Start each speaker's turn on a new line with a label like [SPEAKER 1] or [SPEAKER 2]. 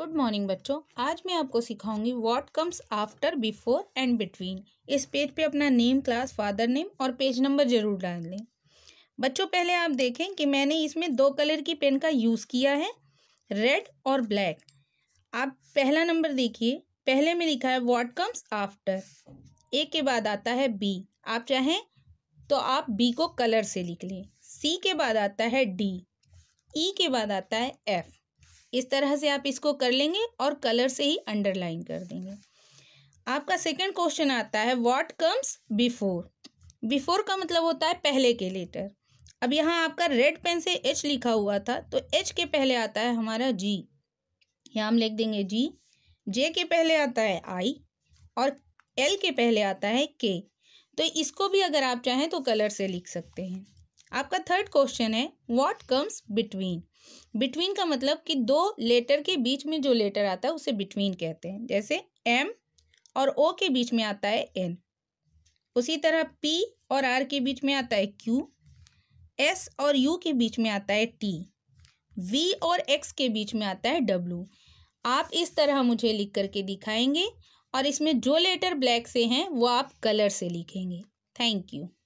[SPEAKER 1] good morning बच्चों आज मैं आपको सिखाऊंगी what comes after before and between इस पेज पे अपना नेम क्लास फादर नेम और पेज नंबर जरूर डाल लें बच्चों पहले आप देखें कि मैंने इसमें दो कलर की पेन का यूज़ किया है रेड और ब्लैक आप पहला नंबर देखिए पहले में लिखा है व्हाट कम्स आफ्टर ए के बाद आता है बी आप चाहें तो आप बी को कलर से लिख लें सी के बाद आता है डी ई e के बाद आता है एफ़ इस तरह से आप इसको कर लेंगे और कलर से ही अंडरलाइन कर देंगे आपका सेकंड क्वेश्चन आता है व्हाट कम्स बिफोर बिफोर का मतलब होता है पहले के लेटर अब यहाँ आपका रेड पेन से एच लिखा हुआ था तो एच के पहले आता है हमारा जी यहाँ हम लिख देंगे जी जे के पहले आता है आई और एल के पहले आता है के तो इसको भी अगर आप चाहें तो कलर से लिख सकते हैं आपका थर्ड क्वेश्चन है व्हाट कम्स बिटवीन बिटवीन का मतलब कि दो लेटर के बीच में जो लेटर आता है उसे बिटवीन कहते हैं जैसे एम और ओ के बीच में आता है एन उसी तरह पी और आर के बीच में आता है क्यू एस और यू के बीच में आता है टी वी और एक्स के बीच में आता है डब्लू आप इस तरह मुझे लिख करके दिखाएंगे और इसमें जो लेटर ब्लैक से हैं वो आप कलर से लिखेंगे थैंक यू